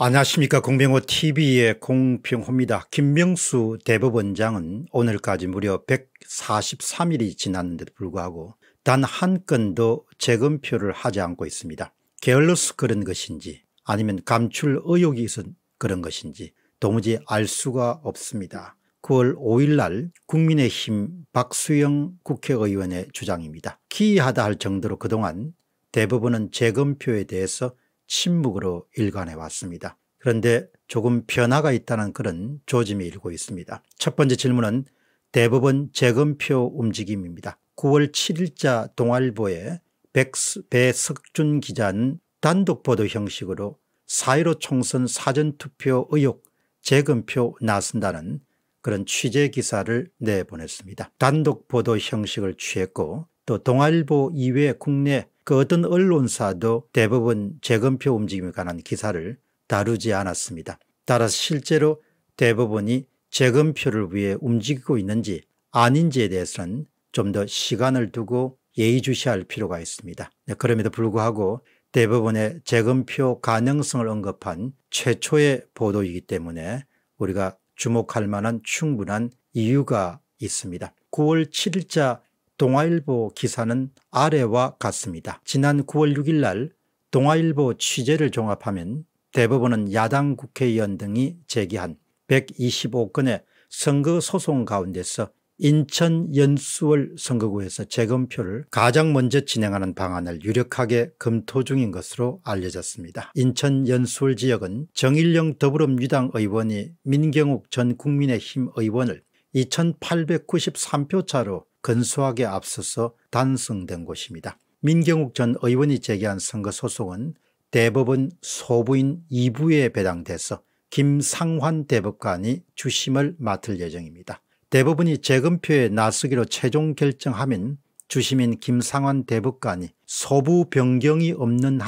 안녕하십니까 공병호 tv의 공평호입니다. 김명수 대법원장은 오늘까지 무려 143일이 지났는데도 불구하고 단 한 건도 재검표를 하지 않고 있습니다. 게을러서 그런 것인지 아니면 감출 의혹이 있어 그런 것인지 도무지 알 수가 없습니다. 9월 5일 날 국민의힘 박수영 국회의원의 주장입니다. 기이하다 할 정도로 그동안 대법원은 재검표에 대해서 침묵으로 일관해 왔습니다. 그런데 조금 변화가 있다는 그런 조짐이 일고 있습니다. 첫 번째 질문은 대법원 재검표 움직임입니다. 9월 7일자 동아일보에 백, 배석준 기자는 단독 보도 형식으로 4 1로 총선 사전투표 의혹 재검표 나선다는 그런 취재 기사를 내보냈습니다. 단독 보도 형식을 취했고 또 동아일보 이외 국내 그 어떤 언론사도 대법원 재검표 움직임에 관한 기사를 다루지 않았습니다. 따라서 실제로 대법원이 재검표를 위해 움직이고 있는지 아닌지에 대해서는 좀 더 시간을 두고 예의주시할 필요가 있습니다. 네, 그럼에도 불구하고 대법원의 재검표 가능성을 언급한 최초의 보도이기 때문에 우리가 주목할 만한 충분한 이유가 있습니다. 9월 7일자 동아일보 기사는 아래와 같습니다. 지난 9월 6일 날 동아일보 취재를 종합하면 대법원은 야당 국회의원 등이 제기한 125건의 선거 소송 가운데서 인천 연수월 선거구에서 재검표를 가장 먼저 진행하는 방안을 유력하게 검토 중인 것으로 알려졌습니다. 인천 연수월 지역은 정일영 더불어민주당 의원이 민경욱 전 국민의힘 의원을 2893표 차로 근소하게 앞서서 단성된 곳입니다. 민경욱 전 의원이 제기한 선거 소송은 대법원 소부인 2부에 배당돼서 김상환 대법관이 주심을 맡을 예정입니다. 대법원이 재검표에 나서기로 최종 결정하면 주심인 김상환 대법관이 소부 변경이 없는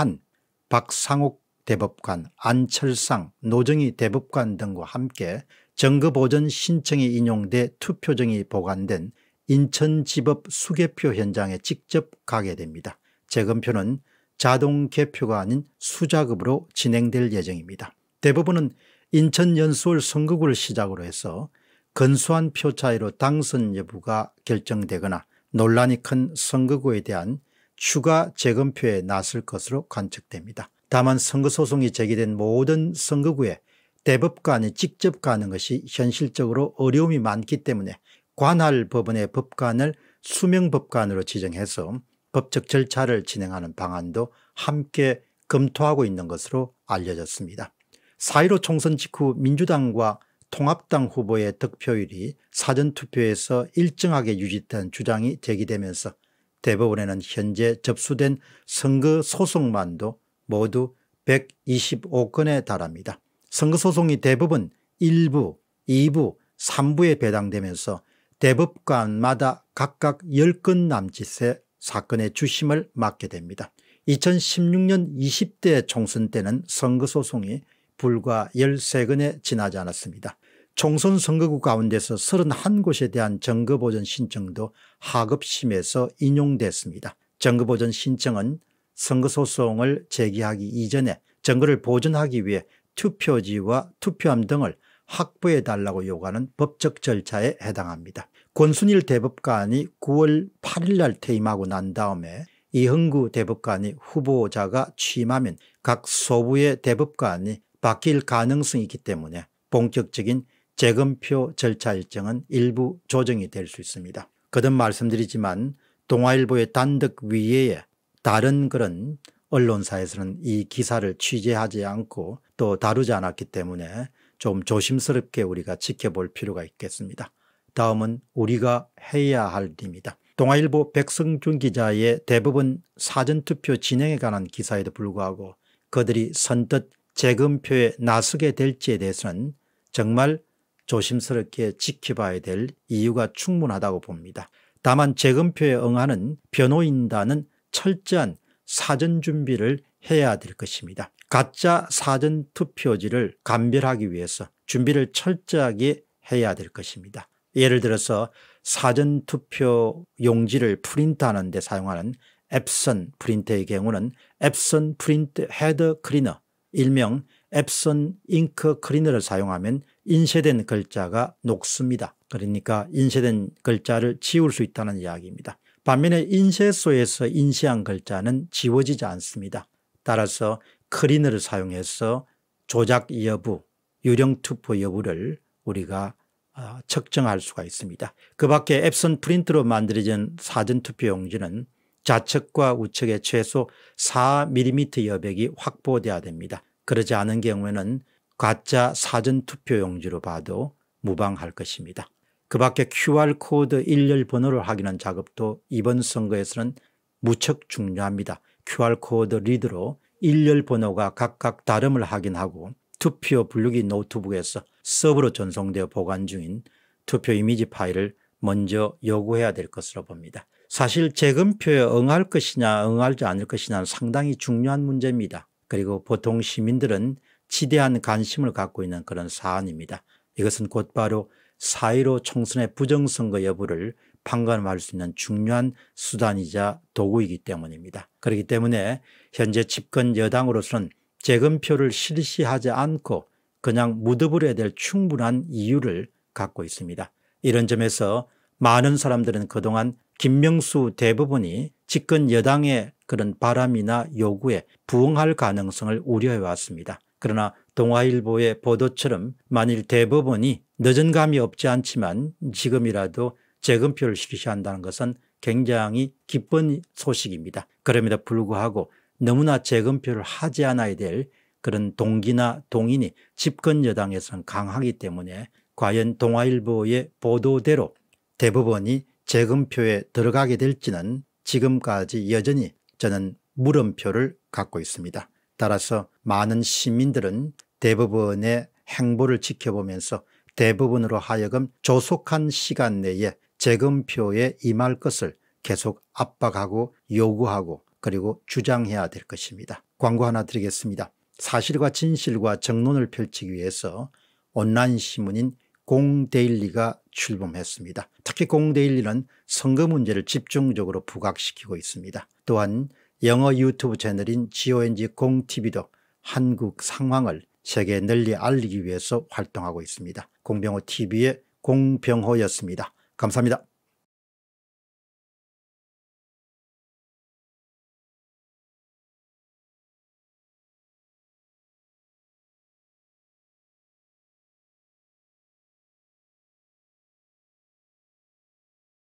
한박상욱 대법관, 안철상, 노정희 대법관 등과 함께 정거보전 신청에 인용돼 투표정이 보관된 인천지법 수개표 현장에 직접 가게 됩니다. 재검표는 자동 개표가 아닌 수작업으로 진행될 예정입니다. 대부분은 인천연수월 선거구를 시작으로 해서 건수한 표 차이로 당선 여부가 결정되거나 논란이 큰 선거구에 대한 추가 재검표에 나설 것으로 관측됩니다. 다만 선거소송이 제기된 모든 선거구에 대법관이 직접 가는 것이 현실적으로 어려움이 많기 때문에 관할 법원의 법관을 수명법관으로 지정해서 법적 절차를 진행하는 방안도 함께 검토하고 있는 것으로 알려졌습니다. 4.15 총선 직후 민주당과 통합당 후보의 득표율이 사전투표에서 일정하게 유지된 주장이 제기되면서 대법원에는 현재 접수된 선거 소송만도 모두 125건에 달합니다. 선거 소송이 대부분 1부, 2부, 3부에 배당되면서 대법관마다 각각 10건 남짓의 사건의 주심을 맡게 됩니다. 2016년 20대 총선 때는 선거소송이 불과 13건에 지나지 않았습니다. 총선 선거구 가운데서 31곳에 대한 정거보전 신청도 하급심에서 인용됐습니다. 정거보전 신청은 선거소송을 제기하기 이전에 정거를 보존하기 위해 투표지와 투표함 등을 확보해 달라고 요구하는 법적 절차에 해당합니다. 권순일 대법관이 9월 8일 날 퇴임하고 난 다음에 이흥구 대법관이 후보자가 취임하면 각 소부의 대법관이 바뀔 가능성이 있기 때문에 본격적인 재검표 절차 일정은 일부 조정이 될 수 있습니다. 거듭 말씀드리지만 동아일보의 단독 위에 다른 그런 언론사에서는 이 기사를 취재하지 않고 또 다루지 않았기 때문에 좀 조심스럽게 우리가 지켜볼 필요가 있겠습니다. 다음은 우리가 해야 할 일입니다. 동아일보 백성준 기자의 대부분 사전투표 진행에 관한 기사에도 불구하고 그들이 선뜻 재검표에 나서게 될지에 대해서는 정말 조심스럽게 지켜봐야 될 이유가 충분하다고 봅니다. 다만 재검표에 응하는 변호인단은 철저한 사전 준비를 해야 될 것입니다. 가짜 사전 투표지를 감별하기 위해서 준비를 철저하게 해야 될 것입니다. 예를 들어서 사전 투표 용지를 프린트하는 데 사용하는 앱선 프린트의 경우는 앱선 프린트 헤드크리너 일명 앱선 잉크 크리너를 사용하면 인쇄된 글자가 녹습니다. 그러니까 인쇄된 글자를 지울 수 있다는 이야기입니다. 반면에 인쇄소에서 인쇄한 글자는 지워지지 않습니다. 따라서 크린을 사용해서 조작 여부, 유령 투표 여부를 우리가 어, 측정할 수가 있습니다. 그 밖에 앱선 프린트로 만들어진 사전투표 용지는 좌측과 우측에 최소 4mm 여백이 확보돼야 됩니다. 그러지 않은 경우에는 가짜 사전투표 용지로 봐도 무방할 것입니다. 그 밖에 QR코드 일렬 번호를 확인한 작업도 이번 선거에서는 무척 중요합니다. QR코드 리드로 일렬 번호가 각각 다름을 확인하고 투표 분류기 노트북에서 서브로 전송되어 보관 중인 투표 이미지 파일을 먼저 요구해야 될 것으로 봅니다. 사실 재검표에 응할 것이냐 응하지 않을 것이냐는 상당히 중요한 문제입니다. 그리고 보통 시민들은 지대한 관심을 갖고 있는 그런 사안입니다. 이것은 곧바로 4.15 총선의 부정선거 여부를 판관름할수 있는 중요한 수단이자 도구이기 때문입니다. 그렇기 때문에 현재 집권 여당으로서는 재검표를 실시하지 않고 그냥 무더부려야 될 충분한 이유를 갖고 있습니다. 이런 점에서 많은 사람들은 그동안 김명수 대부분이 집권 여당의 그런 바람이나 요구에 부응할 가능성을 우려해 왔습니다. 그러나 동아일보의 보도처럼 만일 대법원이 늦은 감이 없지 않지만 지금이라도 재검표를 실시한다는 것은 굉장히 기쁜 소식입니다. 그럼에도 불구하고 너무나 재검표를 하지 않아야 될 그런 동기나 동인이 집권 여당에서는 강하기 때문에 과연 동아일보의 보도대로 대법원이 재검표에 들어가게 될지는 지금까지 여전히 저는 물음표를 갖고 있습니다. 따라서 많은 시민들은 대법원의 행보를 지켜보면서 대법원으로 하여금 조속한 시간 내에 재검표에 임할 것을 계속 압박하고 요구하고 그리고 주장해야 될 것입니다. 광고 하나 드리겠습니다. 사실과 진실과 정론을 펼치기 위해서 온라인 신문인 공데일리가 출범했습니다. 특히 공데일리는 선거 문제를 집중적으로 부각시키고 있습니다. 또한 영어 유튜브 채널인 GONG 공TV도 한국 상황을 세계에 널리 알리기 위해서 활동하고 있습니다. 공병호 TV의 공병호였습니다. 감사합니다.